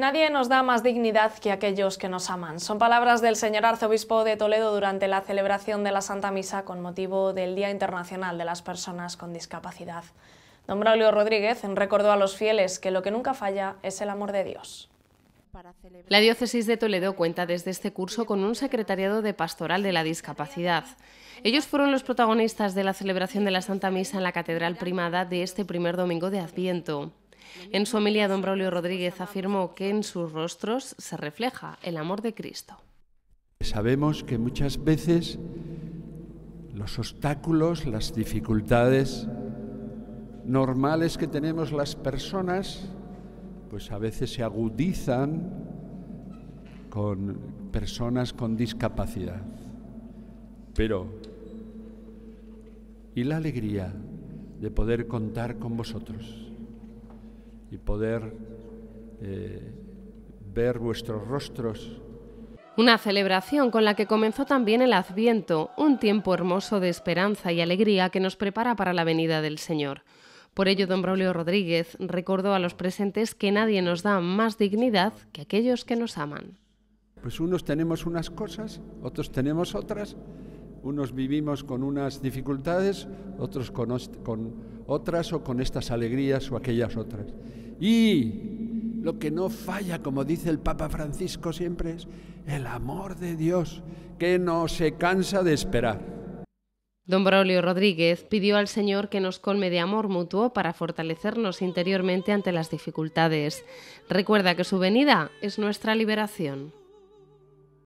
Nadie nos da más dignidad que aquellos que nos aman. Son palabras del señor arzobispo de Toledo durante la celebración de la Santa Misa con motivo del Día Internacional de las Personas con Discapacidad. Don Braulio Rodríguez recordó a los fieles que lo que nunca falla es el amor de Dios. La diócesis de Toledo cuenta desde este curso con un secretariado de pastoral de la discapacidad. Ellos fueron los protagonistas de la celebración de la Santa Misa en la Catedral Primada de este primer domingo de Adviento. En su familia, don Braulio pues, Rodríguez afirmó que en sus rostros se refleja el amor de Cristo. Sabemos que muchas veces los obstáculos, las dificultades normales que tenemos las personas, pues a veces se agudizan con personas con discapacidad. Pero, ¿y la alegría de poder contar con vosotros? y poder eh, ver vuestros rostros. Una celebración con la que comenzó también el Adviento, un tiempo hermoso de esperanza y alegría que nos prepara para la venida del Señor. Por ello, don Braulio Rodríguez recordó a los presentes que nadie nos da más dignidad que aquellos que nos aman. Pues unos tenemos unas cosas, otros tenemos otras, unos vivimos con unas dificultades, otros con, otras o con estas alegrías o aquellas otras. Y lo que no falla, como dice el Papa Francisco siempre, es el amor de Dios que no se cansa de esperar. Don Braulio Rodríguez pidió al Señor que nos colme de amor mutuo para fortalecernos interiormente ante las dificultades. Recuerda que su venida es nuestra liberación.